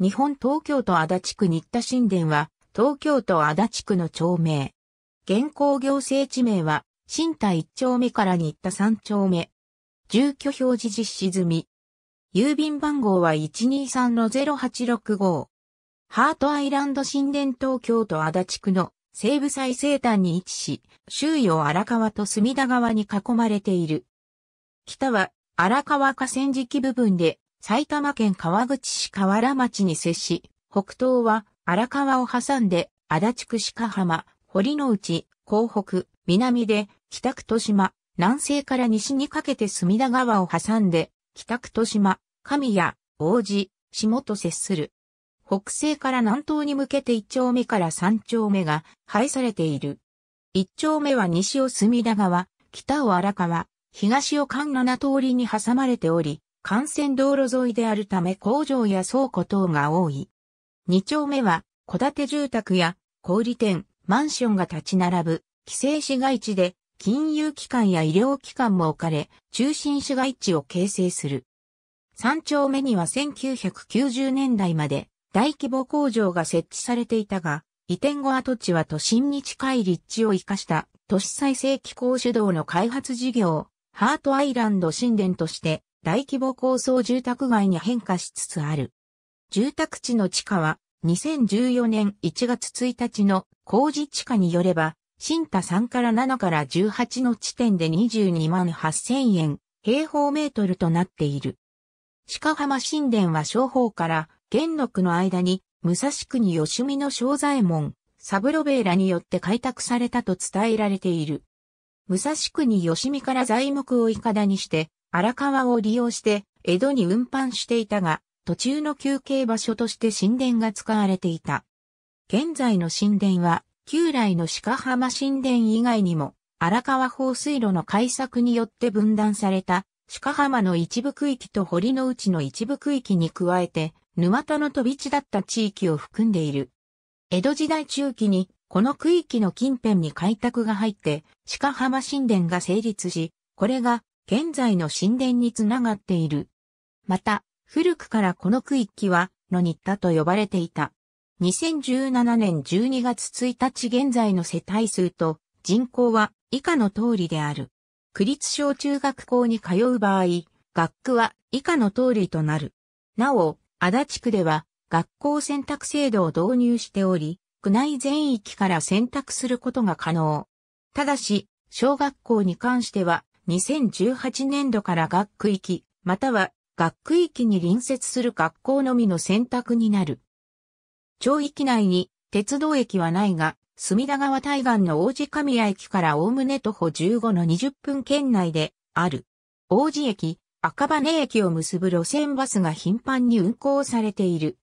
日本東京都足立区新田新田は、東京都足立区の町名。現行行政地名は、新田1丁目から新田3丁目。住居表示実施済み。郵便番号は123-0865。ハートアイランド新田東京都足立区の西部最西端に位置し、周囲を荒川と隅田川に囲まれている。北は荒川河川敷部分で埼玉県川口市河原町に接し、北東は荒川を挟んで足立区鹿浜、堀の内、港北、南で北区と島、南西から西にかけて隅田川を挟んで北区と島、神谷、王子、下と接する。北西から南東に向けて一丁目から三丁目が配されている。一丁目は西を隅田川、北を荒川、東を関七通りに挟まれており、幹線道路沿いであるため工場や倉庫等が多い。二丁目は、戸建て住宅や小売店、マンションが立ち並ぶ、規制市街地で、金融機関や医療機関も置かれ、中心市街地を形成する。三丁目には1990年代まで大規模工場が設置されていたが、移転後跡地は都心に近い立地を活かした都市再生機構主導の開発事業、ハートアイランド神殿として大規模高層住宅街に変化しつつある。住宅地の地価は2014年1月1日の工事地価によれば、新田3から7から18の地点で22万8000円平方メートルとなっている。鹿浜神殿は商法から元禄の間に武蔵国吉見の正左衛門、サブロベーラによって開拓されたと伝えられている。武蔵国吉見から材木をいかだにして、荒川を利用して江戸に運搬していたが、途中の休憩場所として神殿が使われていた。現在の神殿は、旧来の鹿浜神殿以外にも、荒川放水路の開削によって分断された、鹿浜の一部区域と堀の内の一部区域に加えて、沼田の飛び地だった地域を含んでいる。江戸時代中期に、この区域の近辺に開拓が入って、鹿浜神殿が成立し、これが現在の神殿につながっている。また、古くからこの区域は、の日田と呼ばれていた。2017年12月1日現在の世帯数と人口は以下の通りである。区立小中学校に通う場合、学区は以下の通りとなる。なお、足立区では学校選択制度を導入しており、区内全域から選択することが可能。ただし、小学校に関しては2018年度から学区域、または学区域に隣接する学校のみの選択になる。町域内に鉄道駅はないが、隅田川対岸の王子神谷駅からおおむね徒歩15の20分圏内である。王子駅、赤羽駅を結ぶ路線バスが頻繁に運行されている。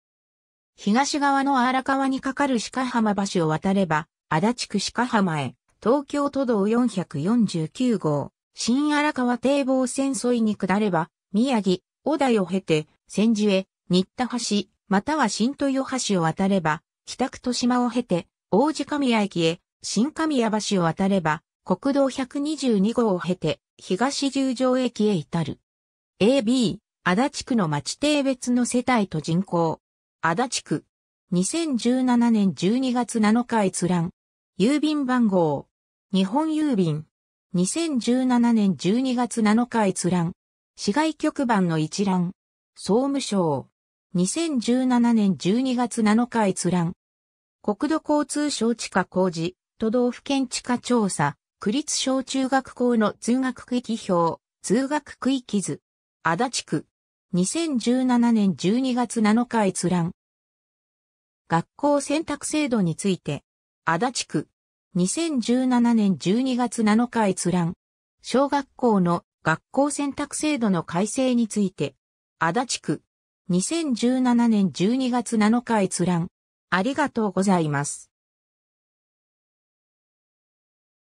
東側の荒川に架かる鹿浜橋を渡れば、足立区鹿浜へ、東京都道449号、新荒川堤防線沿いに下れば、宮城、小田を経て、千住へ、新田橋、または新豊橋を渡れば、北区豊島を経て、大子神谷駅へ、新神谷橋を渡れば、国道122号を経て、東十条駅へ至る。AB、足立区の町定別の世帯と人口。足立区。2017年12月7日閲覧。郵便番号。日本郵便。2017年12月7日閲覧。市外局番の一覧。総務省。2017年12月7日閲覧。国土交通省地下工事、都道府県地下調査、区立小中学校の通学区域表、通学区域図。足立区。2017年12月7日閲覧。学校選択制度について。足立区。2017年12月7日閲覧。小学校の学校選択制度の改正について。足立区。2017年12月7日閲覧。ありがとうございます。